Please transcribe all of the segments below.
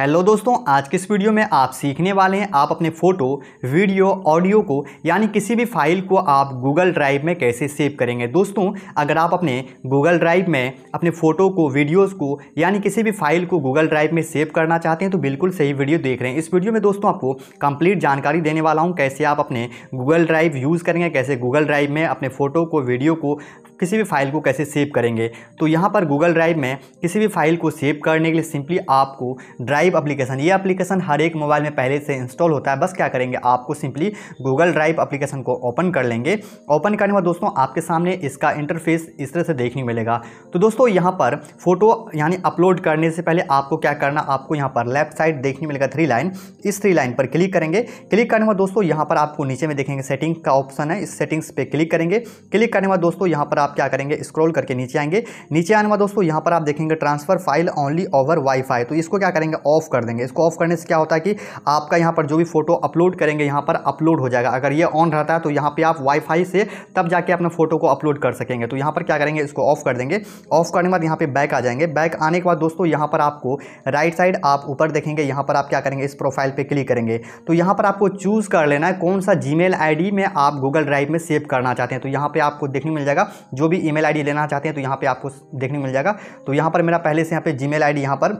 hello दोस्तों आज के इस वीडियो में आप सीखने वाले हैं आप अपने फ़ोटो वीडियो ऑडियो को यानी किसी भी फाइल को आप गूगल ड्राइव में कैसे सेव करेंगे दोस्तों अगर आप अपने गूगल ड्राइव में अपने फ़ोटो को वीडियोस को यानी किसी भी फाइल को गूगल ड्राइव में सेव करना चाहते हैं तो बिल्कुल सही वीडियो देख रहे हैं इस वीडियो में दोस्तों आपको कंप्लीट जानकारी देने वाला हूँ कैसे आप अपने गूगल ड्राइव यूज़ करेंगे कैसे गूगल ड्राइव में अपने फ़ोटो को वीडियो को किसी भी फाइल को कैसे सेव करेंगे तो यहाँ पर गूगल ड्राइव में किसी भी फाइल को सेव करने के लिए सिंपली आपको ड्राइव अप्लीकेशन ये अप्लीकेशन हर एक मोबाइल में पहले से इंस्टॉल होता है बस क्या करेंगे आपको सिंपली गूगल ड्राइव अप्लीकेशन को ओपन कर लेंगे ओपन करने के बाद दोस्तों आपके सामने इसका इंटरफेस इस तरह से देखने मिलेगा तो दोस्तों यहाँ पर फोटो यानी अपलोड करने से पहले आपको क्या करना आपको यहाँ पर लेफ्ट साइड देखने मिलेगा थ्री लाइन इस थ्री लाइन पर क्लिक करेंगे क्लिक करने के बाद दोस्तों यहाँ पर आपको नीचे में देखेंगे सेटिंग का ऑप्शन है इस सेटिंग्स पर क्लिक करेंगे क्लिक करने के बाद दोस्तों यहाँ पर आप क्या करेंगे स्क्रॉल करके नीचे आएंगे नीचे आने बाद दोस्तों यहाँ पर आप देखेंगे transfer file only over wifi तो इसको क्या करेंगे ऑफ कर देंगे इसको ऑफ करने से क्या होता है कि आपका यहाँ पर जो भी फोटो अपलोड करेंगे यहाँ पर अपलोड हो जाएगा अगर ये ऑन रहता है तो यहाँ पर आप वाईफाई से तब जाके अपने फोटो को अपलोड कर सकेंगे तो यहाँ पर क्या करेंगे इसको ऑफ कर देंगे ऑफ करने के बाद यहाँ पर बैक आ जाएंगे बैक आने के बाद दोस्तों यहाँ पर आपको राइट साइड आप ऊपर देखेंगे यहाँ पर आप क्या करेंगे इस प्रोफाइल पर क्लिक करेंगे तो यहाँ पर आपको चूज़ कर लेना है कौन सा जी मेल में आप गूगल ड्राइव में सेव करना चाहते हैं तो यहाँ पर आपको देखने मिल जाएगा जो भी ईमेल आईडी लेना चाहते हैं तो यहाँ पे आपको देखने को मिल जाएगा तो यहाँ पर मेरा पहले से यहाँ पे जीमेल आईडी यहाँ पर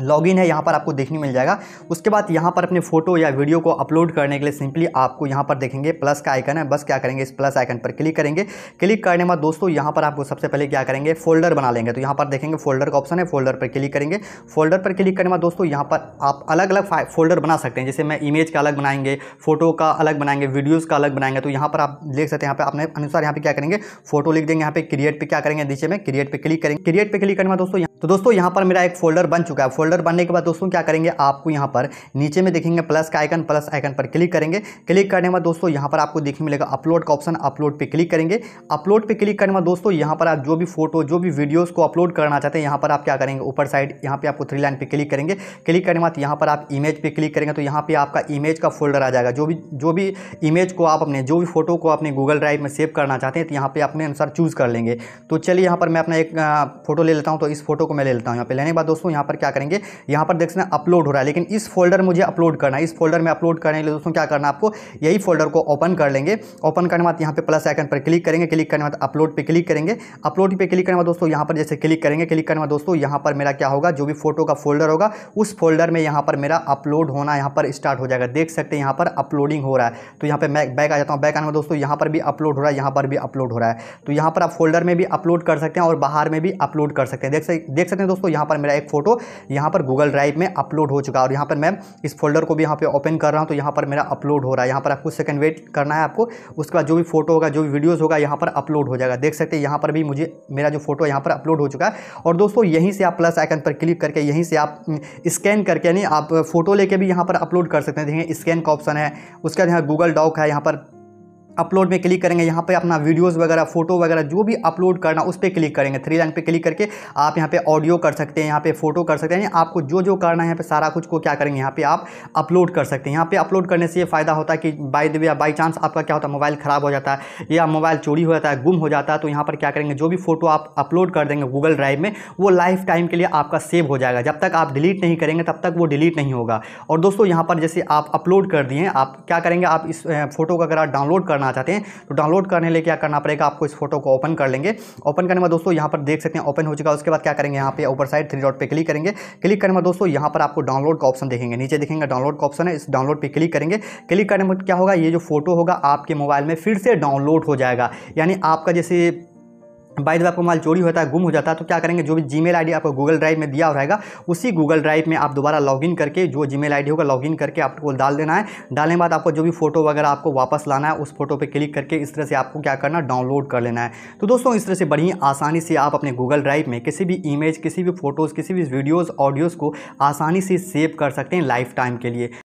लॉगिन है यहाँ पर आपको देखने मिल जाएगा उसके बाद यहाँ पर अपने फोटो या वीडियो को अपलोड करने के लिए सिंपली आपको यहाँ पर देखेंगे प्लस का आइकन है बस क्या करेंगे इस प्लस आइकन पर क्लिक करेंगे क्लिक करने के बाद दोस्तों यहाँ पर आपको सबसे पहले क्या करेंगे फोल्डर बना लेंगे तो यहाँ पर देखेंगे फोल्डर का ऑप्शन है फोल्डर पर क्लिक करेंगे फोल्डर पर क्लिक करने के बाद दोस्तों यहाँ पर आप अलग अलग फोल्डर बना सकते हैं जैसे मैं इमेज का अलग बनाएंगे फोटो का अलग बनाएंगे वीडियोज़ का अलग बनाएंगे तो यहाँ पर आप देख सकते हैं यहाँ पर अपने अनुसार यहाँ पर क्या करेंगे फोटो लिख देंगे यहाँ पर क्रिएट पर क्या करेंगे नीचे में क्रिएट पर क्लिक करेंगे क्रिएट पर क्लिक करने बाद दोस्तों तो दोस्तों यहाँ पर मेरा एक फोल्डर बन चुका है फोल्डर बनने के बाद दोस्तों क्या करेंगे आपको यहाँ पर नीचे में देखेंगे प्लस का आइकन प्लस आइकन पर क्लिक करेंगे क्लिक करने के बाद दोस्तों यहाँ पर आपको देखने मिलेगा अपलोड का ऑप्शन अपलोड पर क्लिक करेंगे अपलोड पर क्लिक करने के बाद दोस्तों यहाँ पर आप जो भी फोटो जो भी वीडियोज़ को अपलोड करना चाहते हैं यहाँ पर आप क्या करेंगे ऊपर साइड यहाँ पर आपको थ्री लाइन पर क्लिक करेंगे क्लिक करने के बाद यहाँ पर आप इमेज पर क्लिक करेंगे तो यहाँ पर आपका इमेज का फोल्डर आ जाएगा जो भी जो भी इमेज को आप अपने जो भी फोटो को अपने गूगल ड्राइव में सेव करना चाहते हैं तो यहाँ पर अपने अनुसार चूज़ कर लेंगे तो चलिए यहाँ पर मैं अपना एक फ़ोटो ले लेता हूँ तो इस फोटो को मैं ले लेता हूँ यहाँ पे लेने के बाद दोस्तों यहाँ पर क्या करेंगे यहाँ पर देख सकते हैं अपलोड हो रहा है लेकिन इस फोल्डर मुझे अपलोड करना है इस फोल्डर में अपलोड करने के लिए दोस्तों क्या करना आपको यही फोल्डर को ओपन कर लेंगे ओपन करने के बाद यहाँ पे प्लस आइकन पर क्लिक करेंगे क्लिक करने के बाद अपलोड पर क्लिक करेंगे अपलोड पर क्लिक करने के बाद दोस्तों यहाँ पर जैसे क्लिक करेंगे क्लिक करने के बाद दोस्तों यहाँ पर मेरा क्या होगा जो भी फोटो का फोल्डर होगा उस फोल्डर में यहाँ पर मेरा अपलोड होना यहाँ पर स्टार्ट हो जाएगा देख सकते हैं यहाँ पर अपलोडिंग हो रहा है तो यहाँ पर मैं बैक आ जाता हूँ बैक आने में दोस्तों यहाँ पर भी अपलोड हो रहा है यहाँ पर भी अपलोड हो रहा है तो यहाँ पर आप फोल्डर में भी अपलोड कर सकते हैं और बाहर में भी अपलोड कर सकते हैं देख सकते देख सकते हैं दोस्तों यहाँ पर मेरा एक फोटो यहाँ पर गूगल ड्राइव में अपलोड हो चुका है और यहाँ पर मैं इस फोल्डर को भी यहाँ पर ओपन कर रहा हूँ तो यहाँ पर मेरा अपलोड हो रहा है यहाँ पर आपको सेकंड वेट करना है आपको उसके बाद जो भी फोटो होगा जो भी वीडियोज़ होगा यहाँ पर अपलोड हो जाएगा देख सकते हैं यहाँ पर भी मुझे मेरा जो फोटो यहाँ पर अपलोड हो चुका है और दोस्तों यहीं से आप प्लस आइकन पर क्लिक करके यहीं से आप स्कैन करके यानी आप फोटो लेके भी यहाँ पर अपलोड कर सकते हैं देखिए स्कैन का ऑप्शन है उसके बाद यहाँ गूगल डॉक है यहाँ पर अपलोड में क्लिक करेंगे यहाँ पे अपना वीडियोस वगैरह फोटो वगैरह जो भी अपलोड करना उस पर क्लिक करेंगे थ्री लाइन पे क्लिक करके आप यहाँ पे ऑडियो कर सकते हैं यहाँ पे फोटो कर सकते हैं आपको जो जो करना है यहाँ पे सारा कुछ को क्या करेंगे यहाँ पे आप अपलोड कर सकते हैं यहाँ पे अपलोड करने से ये फ़ायदा होता है कि by the way by chance आपका क्या होता है मोबाइल ख़राब हो जाता है या मोबाइल चोरी हो जाता है गुम हो जाता है तो यहाँ पर क्या करेंगे जो भी फोटो आप अपलोड कर देंगे गूगल ड्राइव में वो लाइफ टाइम के लिए आपका सेव हो जाएगा जब तक आप डिलीट नहीं करेंगे तब तक वो डिलीट नहीं होगा और दोस्तों यहाँ पर जैसे आप अपलोड कर दिए आप क्या करेंगे आप इस फोटो का अगर डाउनलोड कर करना चाहते हैं तो डाउनलोड करने लिए क्या करना पड़ेगा आपको इस फोटो को ओपन कर लेंगे ओपन करने में दोस्तों यहाँ पर देख सकते हैं ओपन हो चुका है उसके बाद क्या करेंगे यहाँ पे ऊपर साइड थ्री डॉट पे क्लिक करेंगे क्लिक करने में दोस्तों यहाँ पर आपको डाउनलोड का ऑप्शन देखेंगे नीचे देखेंगे डाउनलोड का ऑप्शन है इस डाउनलोड पर क्लिक करेंगे क्लिक करने में क्या होगा ये जो फोटो होगा आपके मोबाइल में फिर से डाउनलोड हो जाएगा यानी आपका जैसे बाई जब आपका मोबाइल चोरी होता है गुम हो जाता है तो क्या करेंगे जो भी जी मेल आपको गूगल ड्राइव में दिया हो रहेगा उसी गूगल ड्राइव में आप दोबारा लॉगिन करके जो जी मेल होगा लॉगिन करके आपको डाल देना है डालने के बाद आपको जो भी फोटो वगैरह आपको वापस लाना है उस फोटो पर क्लिक करके इस तरह से आपको क्या करना डाउनलोड कर लेना है तो दोस्तों इस तरह से बड़ी आसानी से आप अपने गूगल ड्राइव में किसी भी इमेज किसी भी फोटोज़ किसी भी वीडियोज़ ऑडियोज़ को आसानी से सेव कर सकते हैं लाइफ टाइम के लिए